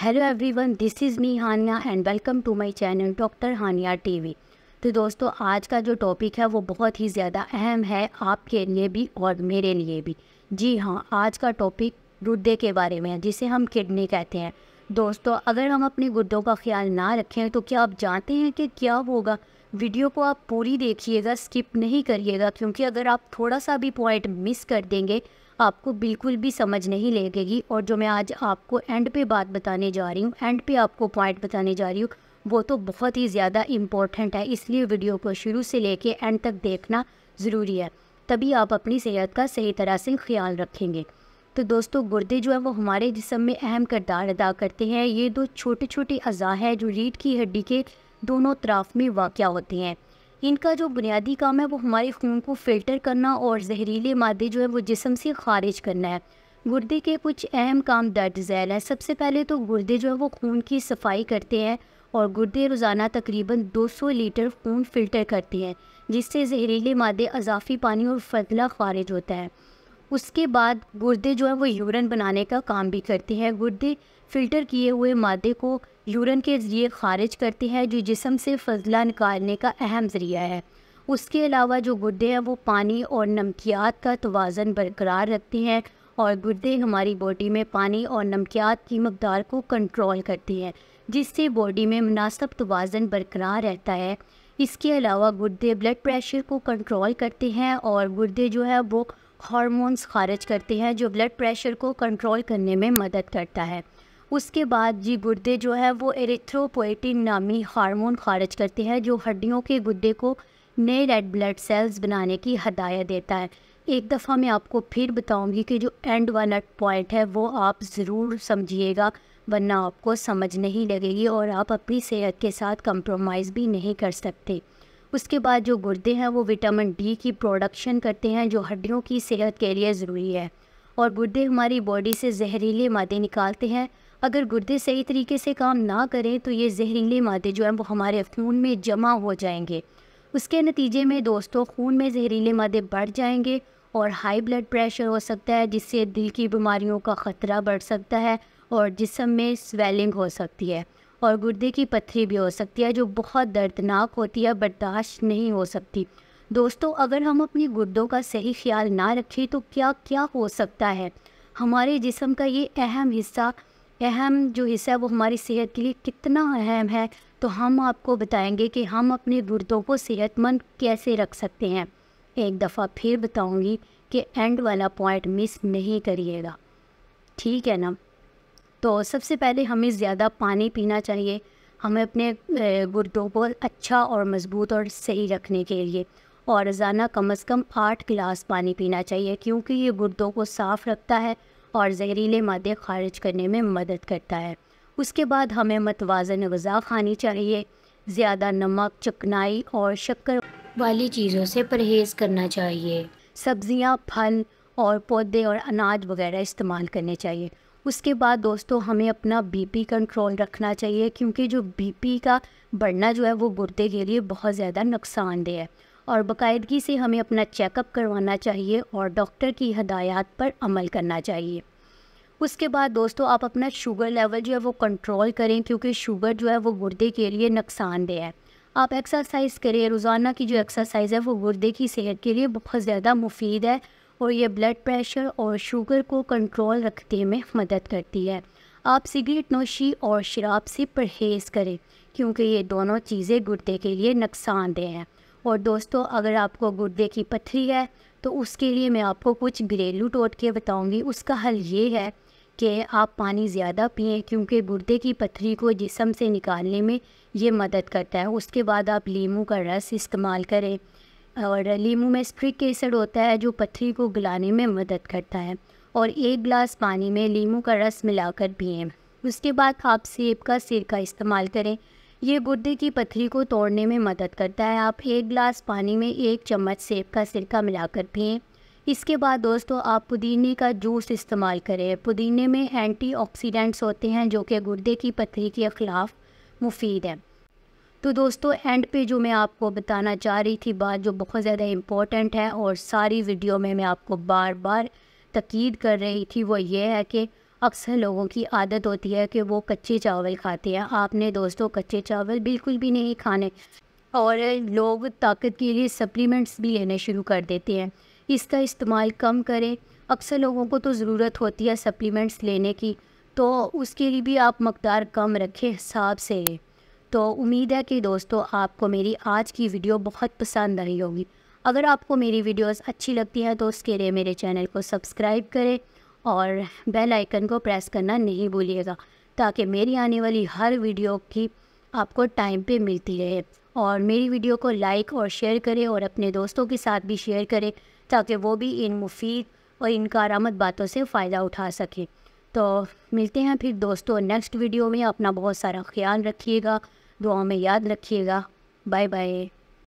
hello everyone this is me Hania and welcome to my channel doctor Hania TV तो दोस्तों आज का जो टॉपिक है वो बहुत ही ज़्यादा अहम है आपके लिए भी और मेरे लिए भी जी हाँ आज का टॉपिक गुर्दे के बारे में है जिसे हम किडनी कहते हैं दोस्तों अगर हम अपने गुर्दों का ख्याल ना रखें तो क्या आप जानते हैं कि क्या होगा वीडियो को आप पूरी देखिएगा स्किप नहीं करिएगा क्योंकि अगर आप थोड़ा सा भी पॉइंट मिस कर देंगे आपको बिल्कुल भी समझ नहीं लगेगी और जो मैं आज आपको एंड पे बात बताने जा रही हूँ एंड पे आपको पॉइंट बताने जा रही हूँ वो तो बहुत ही ज़्यादा इम्पॉर्टेंट है इसलिए वीडियो को शुरू से ले एंड तक देखना ज़रूरी है तभी आप अपनी सेहत का सही तरह से ख्याल रखेंगे तो दोस्तों गुर्दे जो है वो हमारे जिसम में अहम करदार अदा करते हैं ये दो छोटे छोटे अज़ा हैं जो रीढ़ की हड्डी के दोनों तरफ में वाक़ होते हैं इनका जो बुनियादी काम है वो हमारे खून को फ़िल्टर करना और जहरीले मादे जो है वो जिसम से खारिज करना है गुर्दे के कुछ अहम काम दर्ज झैल हैं सबसे पहले तो गुर्दे जो है वो खून की सफाई करते हैं और गुर्दे रोज़ाना तकरीबन 200 लीटर खून फ़िल्टर करते हैं जिससे जहरीले मादे अजाफी पानी और फजला खारिज होता है उसके बाद गुर्दे जो हैं वो यूरन बनाने का काम भी करते हैं गुर्दे फ़िल्टर किए हुए मादे को यूरन के ज़रिए खारिज करते हैं जो जिसम से फजला निकालने का अहम ज़रिया है उसके अलावा जो गुर्दे हैं वो पानी और नमकियात का तोज़न बरकरार रखते हैं और गुर्दे हमारी बॉडी में पानी और नमकियात की मकदार को कंट्रोल करते हैं जिससे बॉडी में मुनासब तोज़न बरकरार रहता है इसके अलावा गुर्दे ब्लड प्रेशर को कंट्रोल करते हैं और गुर्दे जो है वो हार्मोन्स खारिज करते हैं जो ब्लड प्रेशर को कंट्रोल करने में मदद करता है उसके बाद जी गुर्दे जो है वो एरिथ्रोपोइटिन नामी हार्मोन खारिज करते हैं जो हड्डियों के गुर्दे को नए रेड ब्लड सेल्स बनाने की हदायत देता है एक दफ़ा मैं आपको फिर बताऊंगी कि जो एंड वन एट पॉइंट है वो आप ज़रूर समझिएगा वरना आपको समझ नहीं लगेगी और आप अपनी सेहत के साथ कंप्रोमाइज़ भी नहीं कर सकते उसके बाद जो गुर्दे हैं वो विटामिन डी की प्रोडक्शन करते हैं जो हड्डियों की सेहत के लिए ज़रूरी है और गुर्दे हमारी बॉडी से जहरीले मादे निकालते हैं अगर गुर्दे सही तरीके से काम ना करें तो ये जहरीले मादे जो हैं वो हमारे खून में जमा हो जाएंगे उसके नतीजे में दोस्तों खून में जहरीले मादे बढ़ जाएंगे और हाई ब्लड प्रेशर हो सकता है जिससे दिल की बीमारियों का ख़तरा बढ़ सकता है और जिसम में स्वेलिंग हो सकती है और गुर्दे की पथरी भी हो सकती है जो बहुत दर्दनाक होती है बर्दाश्त नहीं हो सकती दोस्तों अगर हम अपने गुर्दों का सही ख्याल ना रखें तो क्या क्या हो सकता है हमारे जिसम का ये अहम हिस्सा अहम जो हिस्सा है वो हमारी सेहत के लिए कितना अहम है तो हम आपको बताएंगे कि हम अपने गुर्दों को सेहतमंद कैसे रख सकते हैं एक दफ़ा फिर बताऊंगी कि एंड वाला पॉइंट मिस नहीं करिएगा ठीक है ना तो सबसे पहले हमें ज़्यादा पानी पीना चाहिए हमें अपने गुर्दों को अच्छा और मज़बूत और सही रखने के लिए और रोज़ाना कम अज़ कम आठ गिलास पानी पीना चाहिए क्योंकि ये गुर्दों को साफ़ रखता है और जहरीले मादे खारिज करने में मदद करता है उसके बाद हमें मतवाजन गज़ा खानी चाहिए ज़्यादा नमक चकनाई और शक्कर वाली चीज़ों से परहेज़ करना चाहिए सब्ज़ियाँ फल और पौधे और अनाज वगैरह इस्तेमाल करने चाहिए उसके बाद दोस्तों हमें अपना बीपी कंट्रोल रखना चाहिए क्योंकि जो बीपी का बढ़ना जो है वो गुर्दे के लिए बहुत ज़्यादा नुकसानदेह है और बाकायदगी से हमें अपना चेकअप करवाना चाहिए और डॉक्टर की हदायत पर अमल करना चाहिए उसके बाद दोस्तों आप अपना शुगर लेवल जो है वो कंट्रोल करें क्योंकि शुगर जो है वो गुर्दे के लिए नुकसानदेह है आप एक्सरसाइज करें रोज़ाना की जो एक्सरसाइज है वो गुर्दे की सेहत के लिए बहुत ज़्यादा मुफीद है और ये ब्लड प्रेशर और शुगर को कंट्रोल रखने में मदद करती है आप सिगरेट नोशी और शराब से परहेज़ करें क्योंकि ये दोनों चीज़ें गुर्दे के लिए नुकसानदेह हैं और दोस्तों अगर आपको गुर्दे की पथरी है तो उसके लिए मैं आपको कुछ घरेलू टोटके बताऊंगी उसका हल ये है कि आप पानी ज़्यादा पिए क्योंकि गुर्दे की पथरी को जिसम से निकालने में ये मदद करता है उसके बाद आप लीमू का रस इस्तेमाल करें और लीमू में स्प्रिक एसिड होता है जो पथरी को गलाने में मदद करता है और एक गिलास पानी में लीमू का रस मिलाकर पिए उसके बाद आप सेब का सिरका इस्तेमाल करें यह गुर्दे की पथरी को तोड़ने में मदद करता है आप एक गिलास पानी में एक चम्मच सेब का सिरका मिलाकर पिए इसके बाद दोस्तों आप पुदीने का जूस इस्तेमाल करें पुदीने में एंटीऑक्सीडेंट्स होते हैं जो कि गुर्दे की पथरी के ख़िलाफ़ मुफीद है तो दोस्तों एंड पे जो मैं आपको बताना चाह रही थी बात जो बहुत ज़्यादा इम्पॉर्टेंट है और सारी वीडियो में मैं आपको बार बार तकीद कर रही थी वो ये है कि अक्सर लोगों की आदत होती है कि वो कच्चे चावल खाते हैं आपने दोस्तों कच्चे चावल बिल्कुल भी नहीं खाने और लोग ताकत के लिए सप्लीमेंट्स भी लेने शुरू कर देते हैं इसका इस्तेमाल कम करें अक्सर लोगों को तो ज़रूरत होती है सप्लीमेंट्स लेने की तो उसके लिए भी आप मकदार कम रखें हिसाब से तो उम्मीद है कि दोस्तों आपको मेरी आज की वीडियो बहुत पसंद आई होगी अगर आपको मेरी वीडियोस अच्छी लगती हैं तो उसके लिए मेरे चैनल को सब्सक्राइब करें और बेल आइकन को प्रेस करना नहीं भूलिएगा ताकि मेरी आने वाली हर वीडियो की आपको टाइम पे मिलती रहे और मेरी वीडियो को लाइक और शेयर करें और अपने दोस्तों के साथ भी शेयर करें ताकि वो भी इन मुफीद और इन कारामद बातों से फ़ायदा उठा सकें तो मिलते हैं फिर दोस्तों नेक्स्ट वीडियो में अपना बहुत सारा ख्याल रखिएगा दुआ में याद रखिएगा बाय बाय